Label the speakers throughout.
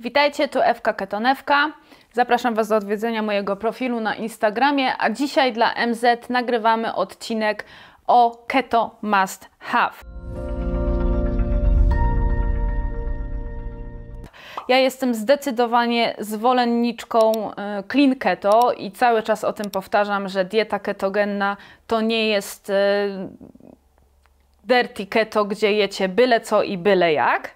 Speaker 1: Witajcie, tu Ewka Ketonewka. Zapraszam Was do odwiedzenia mojego profilu na Instagramie, a dzisiaj dla MZ nagrywamy odcinek o Keto Must Have. Ja jestem zdecydowanie zwolenniczką y, clean keto i cały czas o tym powtarzam, że dieta ketogenna to nie jest y, dirty keto, gdzie jecie byle co i byle jak.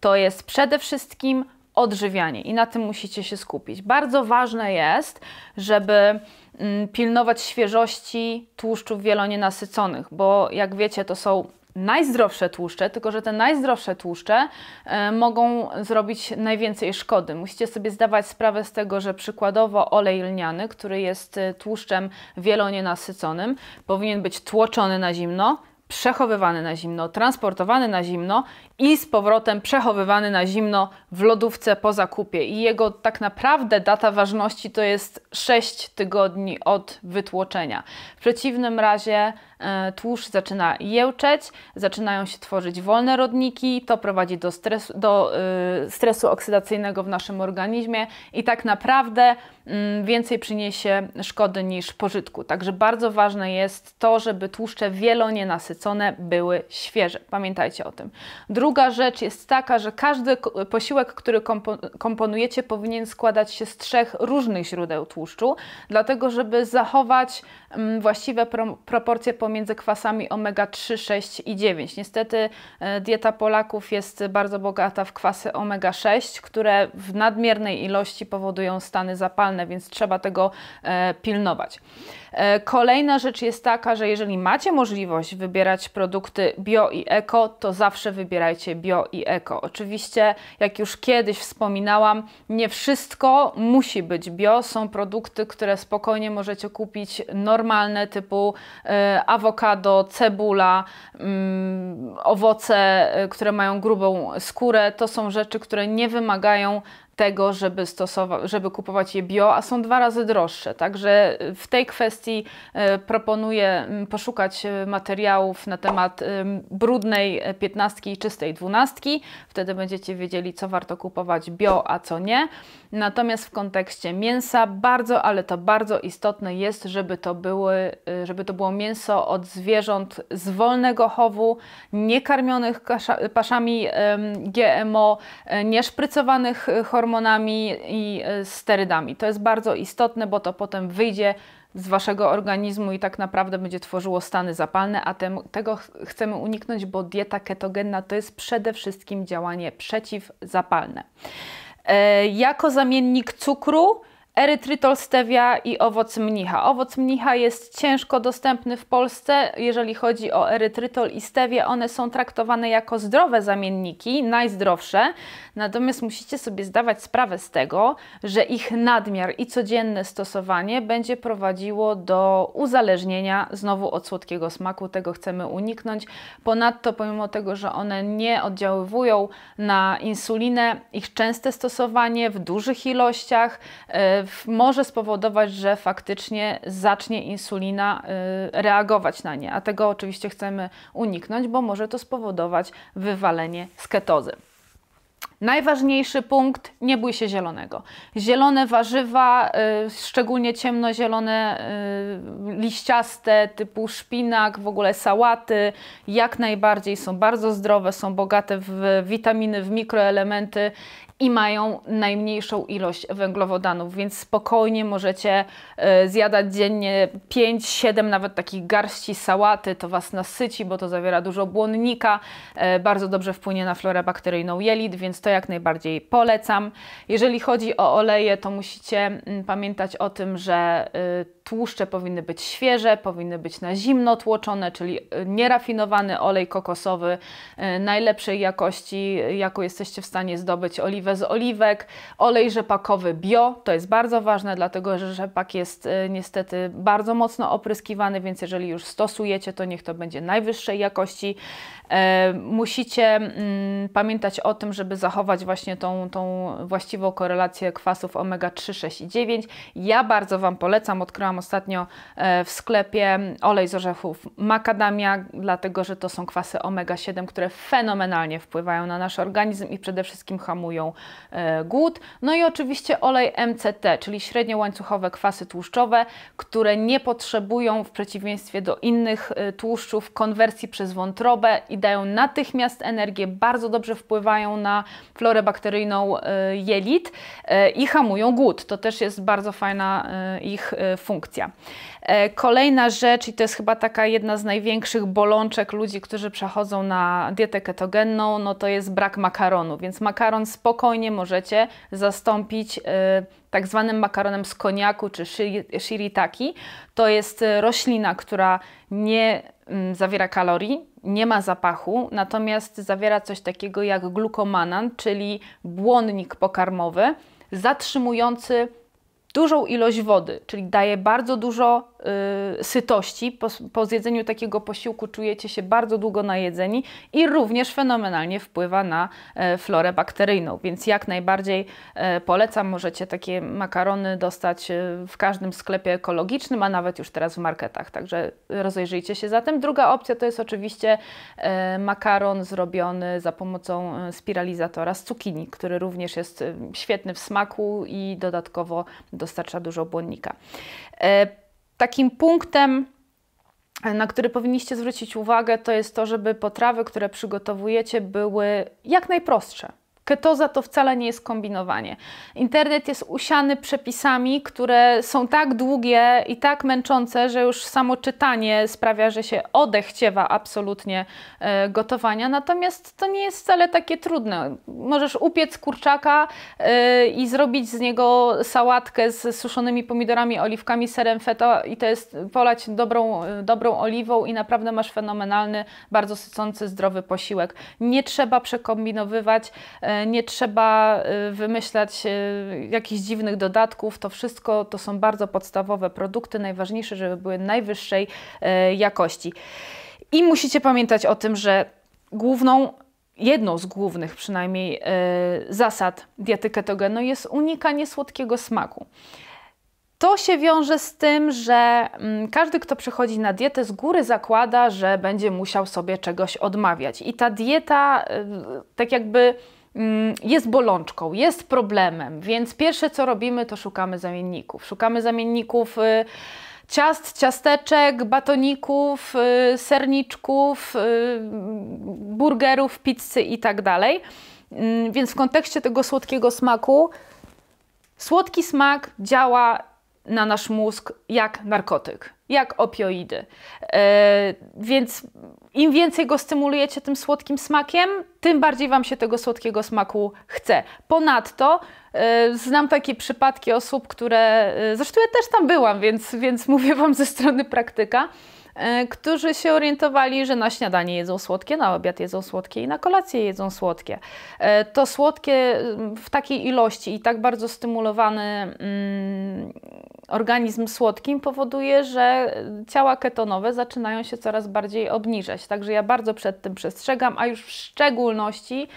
Speaker 1: To jest przede wszystkim odżywianie i na tym musicie się skupić. Bardzo ważne jest, żeby mm, pilnować świeżości tłuszczów wielonienasyconych, bo jak wiecie, to są najzdrowsze tłuszcze, tylko że te najzdrowsze tłuszcze e, mogą zrobić najwięcej szkody. Musicie sobie zdawać sprawę z tego, że przykładowo olej lniany, który jest e, tłuszczem wielonienasyconym, powinien być tłoczony na zimno, przechowywany na zimno, transportowany na zimno i z powrotem przechowywany na zimno w lodówce po zakupie. I jego tak naprawdę data ważności to jest 6 tygodni od wytłoczenia. W przeciwnym razie e, tłuszcz zaczyna jełczeć, zaczynają się tworzyć wolne rodniki, to prowadzi do stresu, do, e, stresu oksydacyjnego w naszym organizmie i tak naprawdę mm, więcej przyniesie szkody niż pożytku. Także bardzo ważne jest to, żeby tłuszcze wielonienasycone były świeże. Pamiętajcie o tym. Drugi Druga rzecz jest taka, że każdy posiłek, który komponujecie, powinien składać się z trzech różnych źródeł tłuszczu, dlatego żeby zachować mm, właściwe proporcje pomiędzy kwasami omega-3, 6 i 9. Niestety e, dieta Polaków jest bardzo bogata w kwasy omega-6, które w nadmiernej ilości powodują stany zapalne, więc trzeba tego e, pilnować. E, kolejna rzecz jest taka, że jeżeli macie możliwość wybierać produkty bio i eko, to zawsze wybierajcie bio i eko. Oczywiście, jak już kiedyś wspominałam, nie wszystko musi być bio. Są produkty, które spokojnie możecie kupić normalne, typu y, awokado, cebula, y, owoce, e, które mają grubą skórę. To są rzeczy, które nie wymagają tego, żeby, stosować, żeby kupować je bio, a są dwa razy droższe. Także y, w tej kwestii y, proponuję mm, poszukać y, materiałów na temat brudnej e, piętnastki i czystej dwunastki. Wtedy będziecie wiedzieli, co warto kupować bio, a co nie. Natomiast w kontekście mięsa bardzo, ale to bardzo istotne jest, żeby to, były, żeby to było mięso od zwierząt z wolnego chowu, niekarmionych paszami GMO, e, nieszprycowanych hormonów, hormonami i e, sterydami. To jest bardzo istotne, bo to potem wyjdzie z waszego organizmu i tak naprawdę będzie tworzyło stany zapalne, a tem, tego chcemy uniknąć, bo dieta ketogenna to jest przede wszystkim działanie przeciwzapalne. E, jako zamiennik cukru erytrytol, stevia i owoc mnicha. Owoc mnicha jest ciężko dostępny w Polsce, jeżeli chodzi o erytrytol i stevia, One są traktowane jako zdrowe zamienniki, najzdrowsze, natomiast musicie sobie zdawać sprawę z tego, że ich nadmiar i codzienne stosowanie będzie prowadziło do uzależnienia znowu od słodkiego smaku. Tego chcemy uniknąć. Ponadto, pomimo tego, że one nie oddziaływują na insulinę, ich częste stosowanie w dużych ilościach, e, może spowodować, że faktycznie zacznie insulina y, reagować na nie, a tego oczywiście chcemy uniknąć, bo może to spowodować wywalenie z ketozy. Najważniejszy punkt, nie bój się zielonego. Zielone warzywa, y, szczególnie ciemnozielone, y, liściaste, typu szpinak, w ogóle sałaty, jak najbardziej są bardzo zdrowe, są bogate w witaminy, w mikroelementy i mają najmniejszą ilość węglowodanów, więc spokojnie możecie e, zjadać dziennie 5-7 nawet takich garści sałaty, to Was nasyci, bo to zawiera dużo błonnika, e, bardzo dobrze wpłynie na florę bakteryjną jelit, więc to jak najbardziej polecam. Jeżeli chodzi o oleje, to musicie mm, pamiętać o tym, że y, tłuszcze powinny być świeże, powinny być na zimno tłoczone, czyli y, nierafinowany olej kokosowy y, najlepszej jakości, jaką jesteście w stanie zdobyć, oliwę z oliwek, olej rzepakowy bio, to jest bardzo ważne, dlatego że rzepak jest y, niestety bardzo mocno opryskiwany, więc jeżeli już stosujecie, to niech to będzie najwyższej jakości. E, musicie mm, pamiętać o tym, żeby zachować właśnie tą, tą właściwą korelację kwasów omega 3, 6 i 9. Ja bardzo Wam polecam, odkryłam ostatnio e, w sklepie olej z orzechów makadamia, dlatego że to są kwasy omega-7, które fenomenalnie wpływają na nasz organizm i przede wszystkim hamują e, głód. No i oczywiście olej MCT, czyli średniołańcuchowe kwasy tłuszczowe, które nie potrzebują w przeciwieństwie do innych e, tłuszczów konwersji przez wątrobę i dają natychmiast energię, bardzo dobrze wpływają na florę bakteryjną jelit i hamują głód. To też jest bardzo fajna ich funkcja produkcja. E, kolejna rzecz, i to jest chyba taka jedna z największych bolączek ludzi, którzy przechodzą na dietę ketogenną, no to jest brak makaronu, więc makaron spokojnie możecie zastąpić e, tak zwanym makaronem z koniaku czy shiritaki. To jest e, roślina, która nie mm, zawiera kalorii, nie ma zapachu, natomiast zawiera coś takiego jak glukomanan, czyli błonnik pokarmowy, zatrzymujący dużą ilość wody, czyli daje bardzo dużo Y, sytości, po, po zjedzeniu takiego posiłku czujecie się bardzo długo najedzeni i również fenomenalnie wpływa na e, florę bakteryjną, więc jak najbardziej e, polecam, możecie takie makarony dostać e, w każdym sklepie ekologicznym, a nawet już teraz w marketach, także rozejrzyjcie się za tym. Druga opcja to jest oczywiście makaron zrobiony za pomocą spiralizatora z cukinii, który również jest świetny w smaku i dodatkowo dostarcza dużo błonnika takim punktem, e, na który powinniście zwrócić uwagę, to jest to, żeby potrawy, które przygotowujecie, były jak najprostsze. Ketoza to wcale nie jest kombinowanie. Internet jest usiany przepisami, które są tak długie i tak męczące, że już samo czytanie sprawia, że się odechciewa absolutnie e, gotowania. Natomiast to nie jest wcale takie trudne. Możesz upiec kurczaka e, i zrobić z niego sałatkę z suszonymi pomidorami, oliwkami, serem feta i to jest polać dobrą, e, dobrą oliwą i naprawdę masz fenomenalny, bardzo sycący, zdrowy posiłek. Nie trzeba przekombinowywać nie trzeba y, wymyślać y, jakichś dziwnych dodatków. To wszystko to są bardzo podstawowe produkty. Najważniejsze, żeby były najwyższej y, jakości. I musicie pamiętać o tym, że główną jedną z głównych przynajmniej zasad diety ketogenu jest unikanie słodkiego smaku. To się wiąże z tym, że mm, każdy, kto przychodzi na dietę, z góry zakłada, że będzie musiał sobie czegoś odmawiać. I ta dieta, tak jakby Mm, jest bolączką, jest problemem, więc pierwsze co robimy, to szukamy zamienników. Szukamy zamienników y, ciast, ciasteczek, batoników, y, serniczków, y, burgerów, pizzy i tak dalej. Mm, więc w kontekście tego słodkiego smaku, słodki smak działa na nasz mózg jak narkotyk, jak opioidy. E, więc im więcej go stymulujecie tym słodkim smakiem, tym bardziej Wam się tego słodkiego smaku chce. Ponadto e, znam takie przypadki osób, które, e, zresztą ja też tam byłam, więc, więc mówię Wam ze strony praktyka, e, którzy się orientowali, że na śniadanie jedzą słodkie, na obiad jedzą słodkie i na kolację jedzą słodkie. E, to słodkie w takiej ilości i tak bardzo stymulowany mm, organizm słodkim powoduje, że ciała ketonowe zaczynają się coraz bardziej obniżać. Także ja bardzo przed tym przestrzegam, a już w szczególności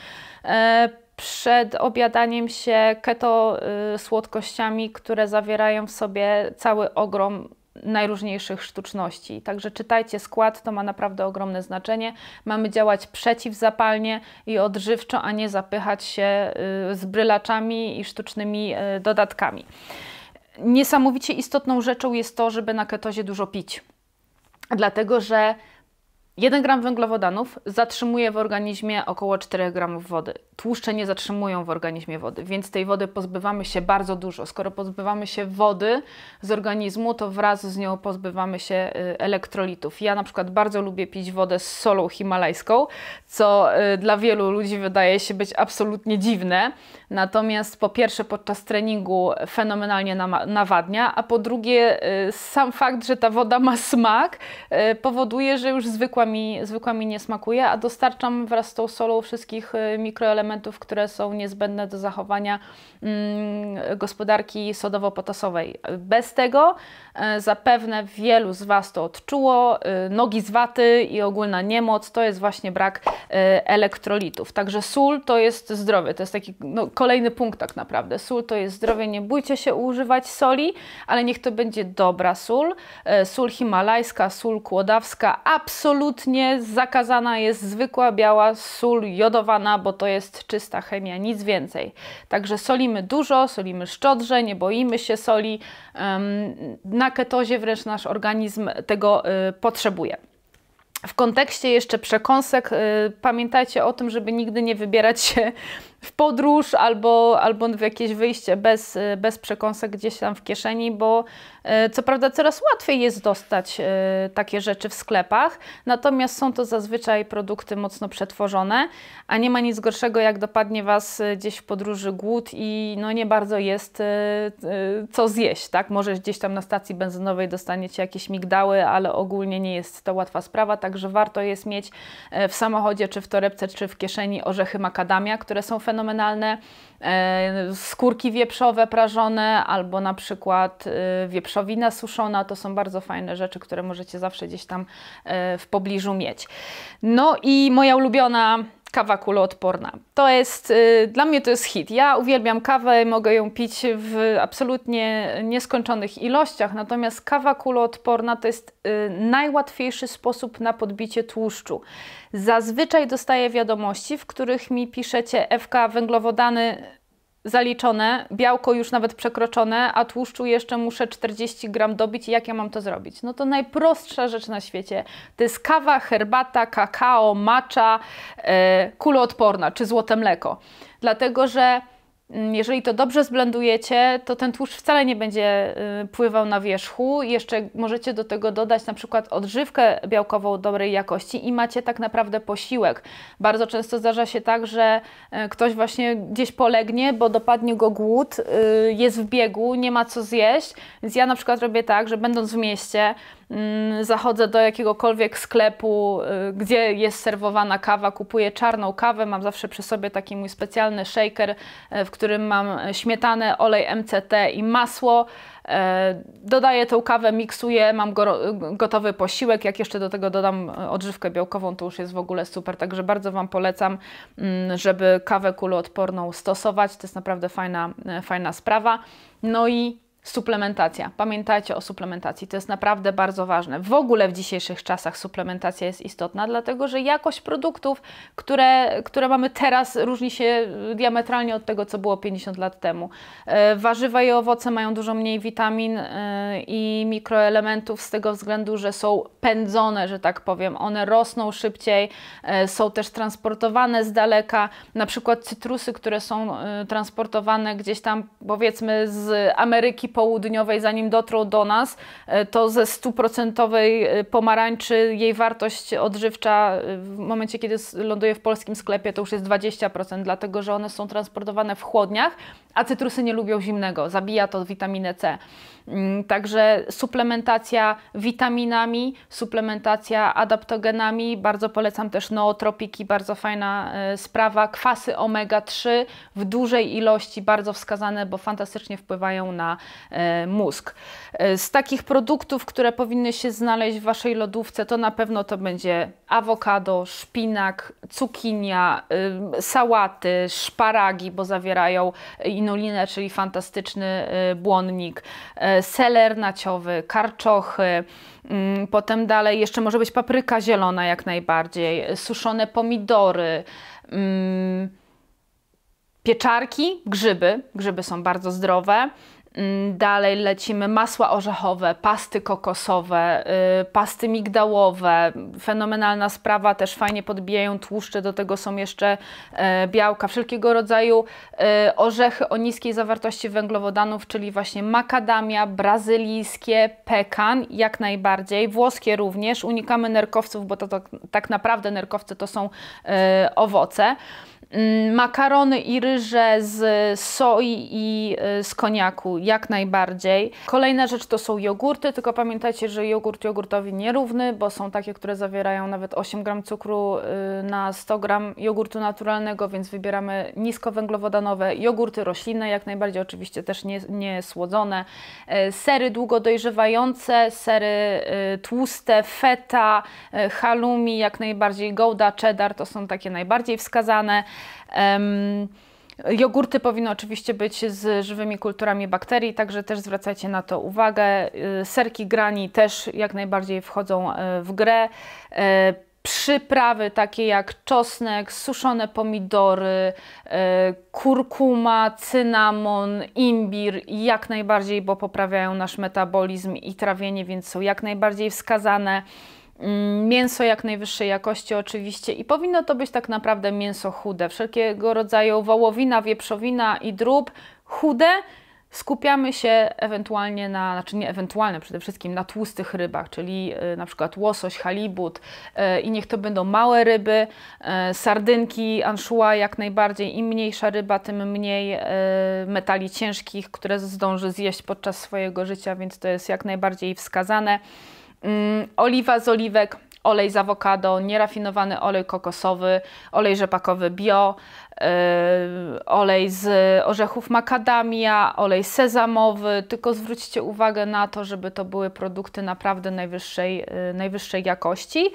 Speaker 1: e, przed obiadaniem się keto e, słodkościami, które zawierają w sobie cały ogrom najróżniejszych sztuczności. Także czytajcie skład, to ma naprawdę ogromne znaczenie. Mamy działać przeciwzapalnie i odżywczo, a nie zapychać się e, z brylaczami i sztucznymi dodatkami. Niesamowicie istotną rzeczą jest to, żeby na ketozie dużo pić. Dlatego, że 1 gram węglowodanów zatrzymuje w organizmie około 4 gramów wody tłuszcze nie zatrzymują w organizmie wody, więc tej wody pozbywamy się bardzo dużo. Skoro pozbywamy się wody z organizmu, to wraz z nią pozbywamy się y, elektrolitów. Ja na przykład bardzo lubię pić wodę z solą himalajską, co y, dla wielu ludzi wydaje się być absolutnie dziwne. Natomiast po pierwsze podczas treningu fenomenalnie nawadnia, a po drugie y, sam fakt, że ta woda ma smak powoduje, że już zwykła mi, zwykła mi nie smakuje, a dostarczam wraz z tą solą wszystkich mikroelementów elementów, które są niezbędne do zachowania mm, gospodarki sodowo-potasowej. Bez tego e, zapewne wielu z Was to odczuło. E, nogi z waty i ogólna niemoc to jest właśnie brak e, elektrolitów. Także sól to jest zdrowie. To jest taki no, kolejny punkt tak naprawdę. Sól to jest zdrowie. Nie bójcie się używać soli, ale niech to będzie dobra sól. Sól himalajska, sól kłodawska absolutnie zakazana jest zwykła biała sól jodowana, bo to jest czysta chemia, nic więcej. Także solimy dużo, solimy szczodrze, nie boimy się soli. Na ketozie wręcz nasz organizm tego y, potrzebuje. W kontekście jeszcze przekąsek, y, pamiętajcie o tym, żeby nigdy nie wybierać się w podróż albo, albo w jakieś wyjście bez, bez przekąsek gdzieś tam w kieszeni, bo e, co prawda coraz łatwiej jest dostać e, takie rzeczy w sklepach, natomiast są to zazwyczaj produkty mocno przetworzone, a nie ma nic gorszego jak dopadnie Was e, gdzieś w podróży głód i no nie bardzo jest co zjeść, tak? Może gdzieś tam na stacji benzynowej dostaniecie jakieś migdały, ale ogólnie nie jest to łatwa sprawa, także warto jest mieć w samochodzie, czy w torebce, czy w kieszeni orzechy makadamia, które są fenomenalne fenomenalne e, skórki wieprzowe prażone albo na przykład e, wieprzowina suszona. To są bardzo fajne rzeczy, które możecie zawsze gdzieś tam e, w pobliżu mieć. No i moja ulubiona kawa kuloodporna. To jest, y, dla mnie to jest hit. Ja uwielbiam kawę, mogę ją pić w absolutnie nieskończonych ilościach, natomiast kawa kuloodporna to jest y, najłatwiejszy sposób na podbicie tłuszczu. Zazwyczaj dostaję wiadomości, w których mi piszecie FK węglowodany zaliczone, białko już nawet przekroczone, a tłuszczu jeszcze muszę 40 gram dobić. Jak ja mam to zrobić? No to najprostsza rzecz na świecie. To jest kawa, herbata, kakao, macza, yy, kuloodporna czy złote mleko. Dlatego, że Mm, jeżeli to dobrze zblendujecie, to ten tłuszcz wcale nie będzie y, pływał na wierzchu. Jeszcze możecie do tego dodać na przykład odżywkę białkową dobrej jakości i macie tak naprawdę posiłek. Bardzo często zdarza się tak, że y, ktoś właśnie gdzieś polegnie, bo dopadnie go głód, y, jest w biegu, nie ma co zjeść. Więc ja na przykład robię tak, że będąc w mieście, Mm, zachodzę do jakiegokolwiek sklepu, y, gdzie jest serwowana kawa, kupuję czarną kawę, mam zawsze przy sobie taki mój specjalny shaker, y, w którym mam śmietanę, olej MCT i masło. Y, dodaję tą kawę, miksuję, mam gotowy posiłek. Jak jeszcze do tego dodam odżywkę białkową, to już jest w ogóle super. Także bardzo Wam polecam, mm, żeby kawę kuloodporną stosować. To jest naprawdę fajna, fajna sprawa. No i Suplementacja. Pamiętajcie o suplementacji, to jest naprawdę bardzo ważne. W ogóle w dzisiejszych czasach suplementacja jest istotna, dlatego że jakość produktów, które, które mamy teraz, różni się y, diametralnie od tego, co było 50 lat temu. E, warzywa i owoce mają dużo mniej witamin e, i mikroelementów z tego względu, że są pędzone, że tak powiem. One rosną szybciej, e, są też transportowane z daleka. Na przykład cytrusy, które są transportowane gdzieś tam, powiedzmy, z Ameryki południowej, zanim dotrą do nas, e, to ze stuprocentowej e, pomarańczy jej wartość odżywcza e, w momencie, kiedy ląduje w polskim sklepie, to już jest 20%, dlatego że one są transportowane w chłodniach, a cytrusy nie lubią zimnego, zabija to witaminę C. Mm, także suplementacja witaminami, suplementacja adaptogenami, bardzo polecam też nootropiki, bardzo fajna e, sprawa. Kwasy omega-3 w dużej ilości, bardzo wskazane, bo fantastycznie wpływają na e, mózg. E, z takich produktów, które powinny się znaleźć w Waszej lodówce, to na pewno to będzie awokado, szpinak, cukinia, sałaty, szparagi, bo zawierają linolinę, czyli fantastyczny y, błonnik, y, seler naciowy, karczochy, mm, potem dalej jeszcze może być papryka zielona jak najbardziej, suszone pomidory, mm, pieczarki, grzyby, grzyby są bardzo zdrowe, Mm, dalej lecimy masła orzechowe, pasty kokosowe, y, pasty migdałowe. Fenomenalna sprawa, też fajnie podbijają tłuszcze, do tego są jeszcze e, białka, wszelkiego rodzaju e, orzechy o niskiej zawartości węglowodanów, czyli właśnie makadamia, brazylijskie, pekan jak najbardziej, włoskie również. Unikamy nerkowców, bo to, to tak, tak naprawdę nerkowce to są e, owoce. Mm, makarony i ryże z soi i y, z koniaku, jak najbardziej. Kolejna rzecz to są jogurty, tylko pamiętajcie, że jogurt jogurtowi nierówny, bo są takie, które zawierają nawet 8 gram cukru y, na 100 gram jogurtu naturalnego, więc wybieramy niskowęglowodanowe jogurty roślinne, jak najbardziej oczywiście też nie, nie słodzone. E, sery długo dojrzewające, sery y, tłuste, feta, halumi, jak najbardziej gouda, cheddar, to są takie najbardziej wskazane. Jogurty powinny oczywiście być z żywymi kulturami bakterii, także też zwracajcie na to uwagę. Y, serki grani też jak najbardziej wchodzą y, w grę. Y, przyprawy takie jak czosnek, suszone pomidory, kurkuma, cynamon, imbir jak najbardziej, bo poprawiają nasz metabolizm i trawienie, więc są jak najbardziej wskazane. Mm, mięso jak najwyższej jakości oczywiście i powinno to być tak naprawdę mięso chude. Wszelkiego rodzaju wołowina, wieprzowina i drób chude, skupiamy się ewentualnie na, znaczy nie ewentualne przede wszystkim na tłustych rybach, czyli e, na przykład łosoś, halibut e, i niech to będą małe ryby, e, sardynki, anchoa jak najbardziej. Im mniejsza ryba, tym mniej metali ciężkich, które zdąży zjeść podczas swojego życia, więc to jest jak najbardziej wskazane. Mm, oliwa z oliwek, olej z awokado, nierafinowany olej kokosowy, olej rzepakowy bio, yy, olej z orzechów makadamia, olej sezamowy. Tylko zwróćcie uwagę na to, żeby to były produkty naprawdę najwyższej, yy, najwyższej jakości.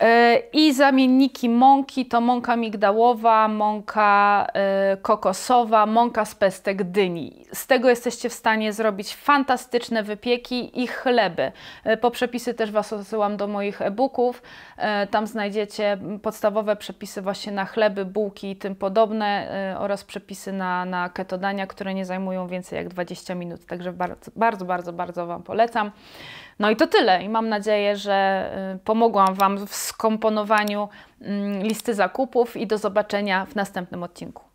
Speaker 1: E, I zamienniki mąki to mąka migdałowa, mąka e, kokosowa, mąka z pestek dyni. Z tego jesteście w stanie zrobić fantastyczne wypieki i chleby. E, po przepisy też Was odsyłam do moich e-booków. Tam znajdziecie podstawowe przepisy właśnie na chleby, bułki i tym podobne oraz przepisy na, na ketodania, które nie zajmują więcej jak 20 minut. Także bardzo, bardzo, bardzo, bardzo Wam polecam. No i to tyle. I mam nadzieję, że y, pomogłam Wam w skomponowaniu mm, listy zakupów i do zobaczenia w następnym odcinku.